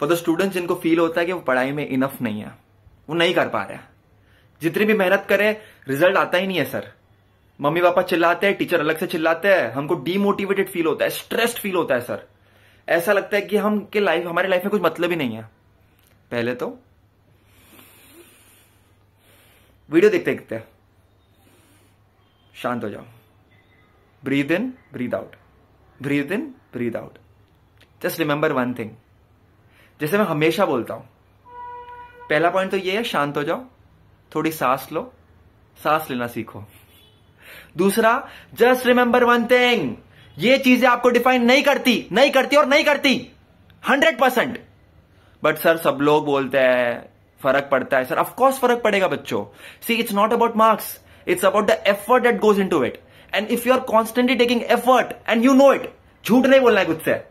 for the student जिनको feel होता है कि वो पढ़ाई में इनफ नहीं है वो नहीं कर पा रहे जितनी भी मेहनत करें रिजल्ट आता ही नहीं है सर मम्मी पापा चिल्लाते हैं टीचर अलग से चिल्लाते हैं हमको डीमोटिवेटेड फील होता है स्ट्रेस्ड फील होता है सर ऐसा लगता है कि हम के लाइफ हमारे लाइफ में कुछ मतलब ही नहीं है पहले तो वीडियो देखते देखते शांत हो जाओ breathe in breathe out breathe in breathe out just remember one thing जैसे मैं हमेशा बोलता हूं पहला पॉइंट तो ये है शांत हो जाओ थोड़ी सांस लो सांस लेना सीखो दूसरा जस्ट रिमेंबर वन थिंग ये चीजें आपको डिफाइन नहीं करती नहीं करती और नहीं करती हंड्रेड परसेंट बट सर सब लोग बोलते हैं फर्क पड़ता है सर ऑफकोर्स फर्क पड़ेगा बच्चों see it's not about marks it's about the effort that goes into it and if you are constantly taking effort and you know it झूठ नहीं बोलना है खुद से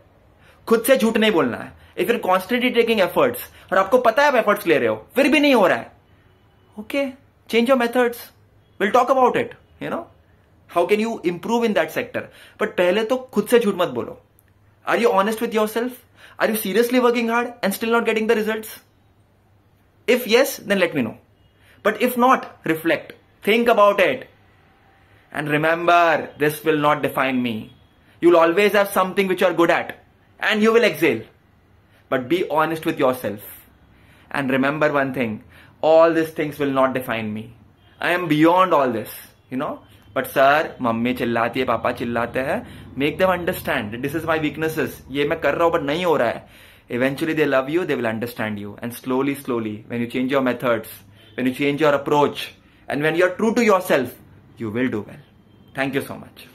खुद से झूठ नहीं बोलना है if you constantly taking efforts और आपको पता है आप एफर्ट्स ले रहे हो फिर भी नहीं हो रहा है okay change your methods will talk about it you know how can you improve in that sector but पहले तो खुद से झूठ मत बोलो are you honest with yourself are you seriously working hard and still not getting the result if yes then let me know but if not reflect think about it and remember this will not define me you'll always have something which are good at and you will excel but be honest with yourself and remember one thing all these things will not define me i am beyond all this you know but sir mummy chillati hai papa chillate hai make them understand this is my weaknesses ye main kar raha hu but nahi ho raha hai eventually they love you they will understand you and slowly slowly when you change your methods when you change your approach and when you are true to yourself you will do well thank you so much